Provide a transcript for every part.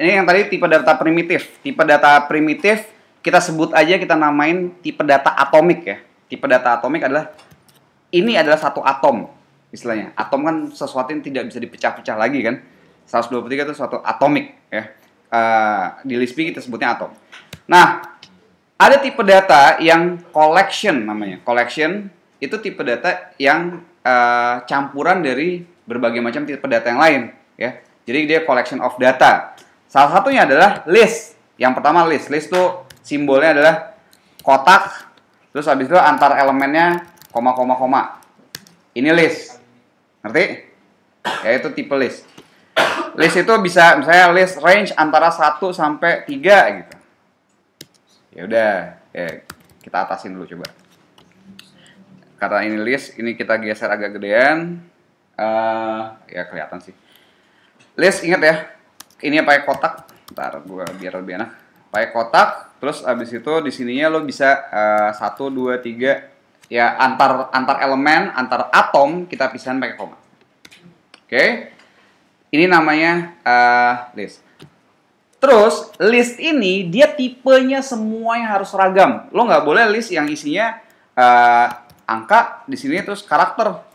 ini yang tadi tipe data primitif. Tipe data primitif kita sebut aja kita namain tipe data atomik ya. Tipe data atomik adalah ini adalah satu atom istilahnya. Atom kan sesuatu yang tidak bisa dipecah-pecah lagi kan. 123 itu suatu atomik ya. Uh, di LISP kita sebutnya atom. Nah, ada tipe data yang collection namanya. Collection itu tipe data yang uh, campuran dari berbagai macam tipe data yang lain ya jadi dia collection of data. Salah satunya adalah list. Yang pertama list. List tuh simbolnya adalah kotak. Terus habis itu antar elemennya koma koma koma. Ini list. Ngerti? Ya, itu tipe list. List itu bisa misalnya list range antara 1 sampai 3 gitu. Ya udah, ya, kita atasin dulu coba. Karena ini list, ini kita geser agak gedean. Uh, ya kelihatan sih list ingat ya ini pakai kotak ntar gue biar lebih enak pakai kotak terus abis itu di sininya lo bisa eh, satu dua tiga ya antar antar elemen antar atom kita pisahin pakai koma oke okay? ini namanya uh, eh, list terus list ini dia tipenya semua yang harus ragam lo nggak boleh list yang isinya uh, angka di sini terus karakter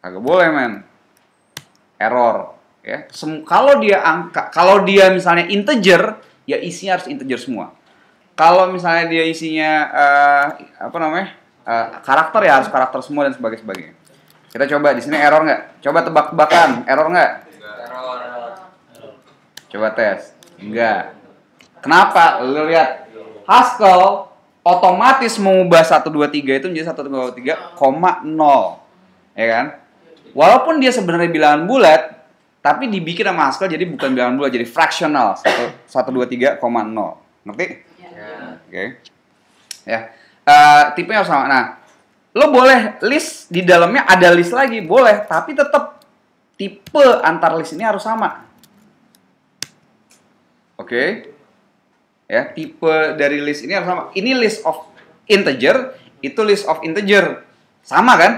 Gak boleh men error ya sem kalau dia angka kalau dia misalnya integer ya isinya harus integer semua kalau misalnya dia isinya uh, apa namanya uh, karakter ya harus karakter semua dan sebagainya sebagainya kita coba di sini error nggak coba tebak-tebakan error nggak coba tes enggak kenapa lu lihat Haskell otomatis mengubah 123 itu menjadi 0. ya kan walaupun dia sebenarnya bilangan bulat tapi dibikin sama Haskell jadi bukan bilangan bulat, jadi fractional. satu dua tiga koma nol Ngerti? Ya. Ya. Oke. Ya. Eh, tipe yang sama. Nah, lo boleh list di dalamnya ada list lagi, boleh, tapi tetap tipe antar list ini harus sama. Oke. Ya, tipe dari list ini harus sama. Ini list of integer, itu list of integer. Sama kan?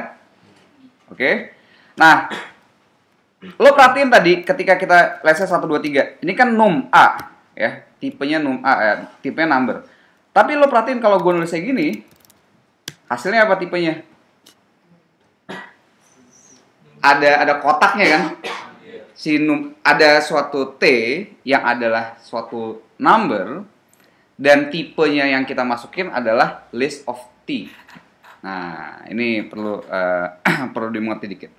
Oke. Nah, Lo perhatiin tadi ketika kita lesnya 1, 2, 3. Ini kan num A ya. Tipenya num A, ya. tipenya number. Tapi lo perhatiin kalau gue nulisnya gini, hasilnya apa tipenya? Ada ada kotaknya kan? Si num, ada suatu T yang adalah suatu number dan tipenya yang kita masukin adalah list of T. Nah, ini perlu uh, perlu dimengerti dikit.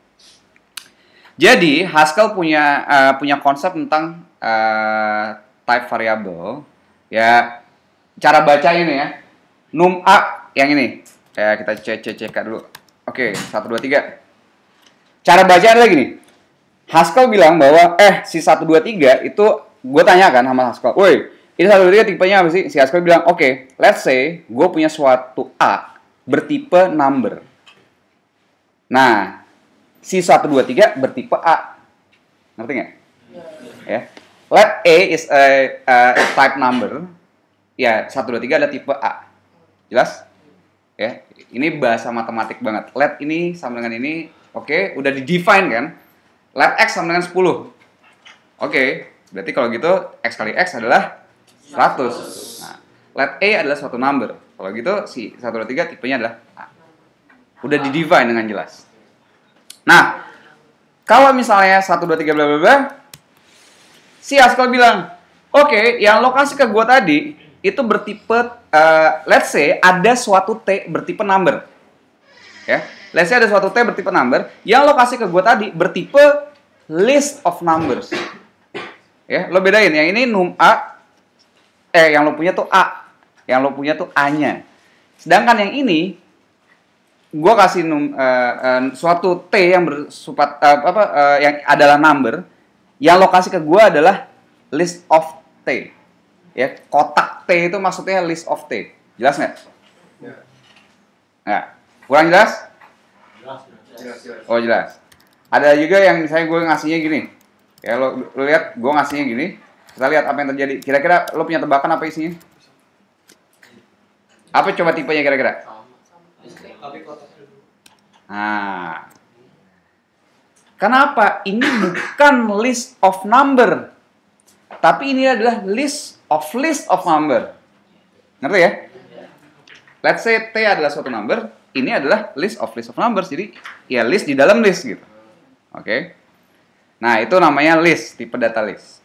Jadi Haskell punya uh, punya konsep tentang uh, type variable. Ya cara baca ini ya. Num a yang ini. Ya, kita cek cek cek dulu. Oke, satu dua tiga. Cara baca adalah gini. Haskell bilang bahwa eh si satu dua tiga itu gue tanya kan sama Haskell. Woi, ini satu dua tiga tipenya apa sih? Si Haskell bilang, oke, okay, let's say gue punya suatu a bertipe number. Nah, Si 1, 2, 3 bertipe A. Ngerti nggak? Ya. Let A is a, a type number. Ya, 1, 2, 3 adalah tipe A. Jelas? Ya, ini bahasa matematik banget. Let ini sama dengan ini, oke, okay, udah di-define kan? Let X sama dengan 10. Oke, okay, berarti kalau gitu X kali X adalah 100. Nah, let A adalah suatu number. Kalau gitu si 123 tipenya adalah A. Udah di-define dengan jelas. Nah, kalau misalnya 1, 2, 3, bla si Askol bilang, oke, okay, yang lokasi ke gue tadi, itu bertipe, uh, let's say ada suatu T bertipe number. Ya, let's say ada suatu T bertipe number, yang lokasi ke gue tadi bertipe list of numbers. Ya, yeah? lo bedain, yang ini num A, eh yang lo punya tuh A, yang lo punya tuh A-nya. Sedangkan yang ini gue kasih num, uh, uh, suatu t yang bersupat uh, apa uh, yang adalah number yang lokasi ke gue adalah list of t ya kotak t itu maksudnya list of t jelas nggak ya. nah, kurang jelas? Jelas, ya. jelas, jelas oh jelas ada juga yang misalnya gue ngasihnya gini ya lo, lo lihat gue ngasihnya gini kita lihat apa yang terjadi kira-kira lo punya tebakan apa isinya apa coba tipenya kira-kira Nah, kenapa? Ini bukan list of number, tapi ini adalah list of list of number. Ngerti ya? Let's say T adalah suatu number, ini adalah list of list of numbers. Jadi ya list di dalam list gitu. Oke. Okay? Nah, itu namanya list, tipe data list.